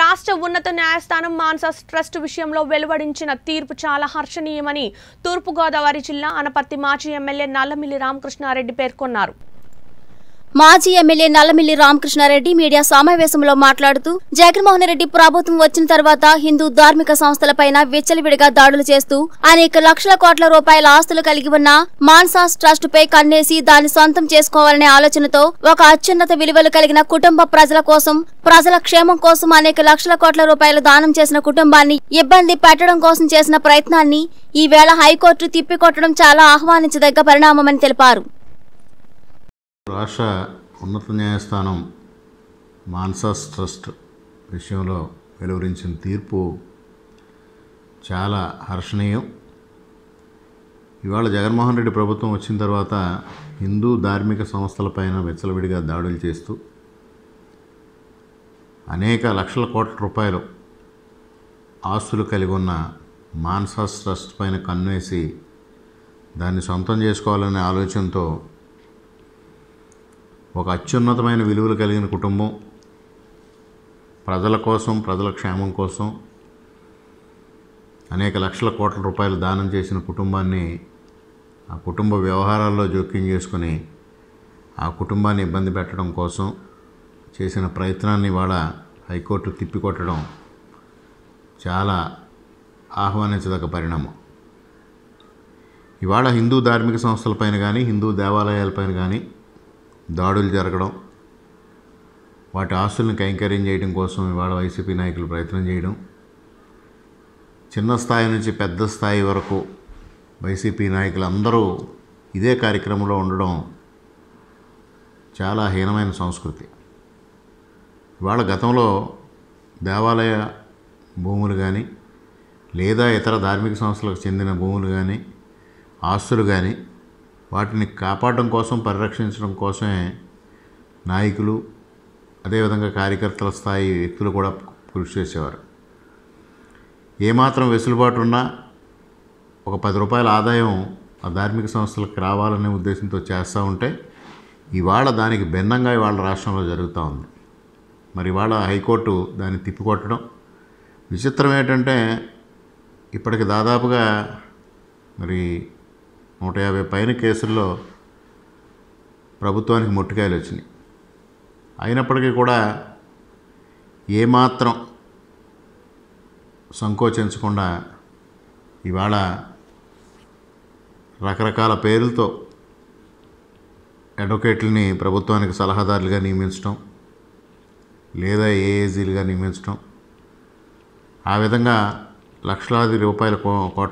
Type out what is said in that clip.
రాష్ట్ర ఉన్నత న్యాయస్థానం మాన్సాస్ ట్రస్ట్ విషయంలో వెలువడించిన తీర్పు చాలా హర్షణీయమని తూర్పుగోదావరి జిల్లా అనపర్తి మాజీ ఎమ్మెల్యే నల్లమిల్లి రామకృష్ణారెడ్డి పేర్కొన్నారు మాజీ ఎమ్మెల్యే నల్లమిల్లి రామకృష్ణారెడ్డి మీడియా సమావేశంలో మాట్లాడుతూ జగన్మోహన్ రెడ్డి ప్రభుత్వం వచ్చిన తర్వాత హిందూ ధార్మిక సంస్థలపైన విచ్చలవిడిగా దాడులు చేస్తూ అనేక లక్షల కోట్ల రూపాయల ఆస్తులు కలిగి ఉన్న మాన్సాస్ ట్రస్ట్ పై కన్నేసి దాన్ని సొంతం చేసుకోవాలనే ఆలోచనతో ఒక అత్యున్నత విలువలు కలిగిన కుటుంబ ప్రజల కోసం ప్రజల క్షేమం కోసం అనేక లక్షల కోట్ల రూపాయలు దానం చేసిన కుటుంబాన్ని ఇబ్బంది పెట్టడం కోసం చేసిన ప్రయత్నాన్ని ఈవేళ హైకోర్టు తిప్పికొట్టడం చాలా ఆహ్వానించదగ్గ పరిణామమని తెలిపారు రాష్ట్ర ఉన్నత న్యాయస్థానం మాన్సాస్ ట్రస్ట్ విషయంలో వెలువరించిన తీర్పు చాలా హర్షణీయం ఇవాళ జగన్మోహన్ రెడ్డి ప్రభుత్వం వచ్చిన తర్వాత హిందూ ధార్మిక సంస్థలపైన వెచ్చలవిడిగా దాడులు చేస్తూ అనేక లక్షల కోట్ల రూపాయలు ఆస్తులు కలిగి ఉన్న మాన్సాస్ ట్రస్ట్ పైన కన్నేసి దాన్ని సొంతం చేసుకోవాలనే ఆలోచనతో ఒక అత్యున్నతమైన విలువలు కలిగిన కుటుంబం ప్రజల కోసం ప్రజల క్షేమం కోసం అనేక లక్షల కోట్ల రూపాయలు దానం చేసిన కుటుంబాన్ని ఆ కుటుంబ వ్యవహారాల్లో జోక్యం చేసుకుని ఆ కుటుంబాన్ని ఇబ్బంది పెట్టడం కోసం చేసిన ప్రయత్నాన్ని వాళ్ళ హైకోర్టు తిప్పికొట్టడం చాలా ఆహ్వానించదగ్గ పరిణామం ఇవాళ హిందూ ధార్మిక సంస్థలపైన కానీ హిందూ దేవాలయాలపైన కానీ దాడులు జరగడం వాటి ఆస్తులను కైంకర్యం చేయడం కోసం ఇవాళ వైసీపీ నాయకులు ప్రయత్నం చేయడం చిన్న స్థాయి నుంచి పెద్ద స్థాయి వరకు వైసీపీ నాయకులు అందరూ ఇదే కార్యక్రమంలో ఉండడం చాలా హీనమైన సంస్కృతి ఇవాళ గతంలో దేవాలయ భూములు కానీ లేదా ఇతర ధార్మిక సంస్థలకు చెందిన భూములు కానీ ఆస్తులు కానీ వాటిని కాపాడడం కోసం పరిరక్షించడం కోసమే నాయకులు అదేవిధంగా కార్యకర్తల స్థాయి వ్యక్తులు కూడా కృషి చేసేవారు ఏమాత్రం వెసులుబాటు ఉన్నా ఒక పది రూపాయల ఆదాయం ఆ ధార్మిక సంస్థలకు రావాలనే ఉద్దేశంతో చేస్తూ ఉంటే ఇవాళ దానికి భిన్నంగా ఇవాళ రాష్ట్రంలో జరుగుతూ ఉంది మరి ఇవాళ హైకోర్టు దాన్ని తిప్పికొట్టడం విచిత్రం ఏంటంటే ఇప్పటికి దాదాపుగా మరి నూట యాభై పైన కేసుల్లో ప్రభుత్వానికి ముట్టుకాయలు వచ్చినాయి అయినప్పటికీ కూడా ఏమాత్రం సంకోచించకుండా ఇవాళ రకరకాల పేర్లతో అడ్వకేట్లని ప్రభుత్వానికి సలహాదారులుగా నియమించడం లేదా ఏఏజీలుగా నియమించడం ఆ విధంగా లక్షలాది రూపాయల కోట్ల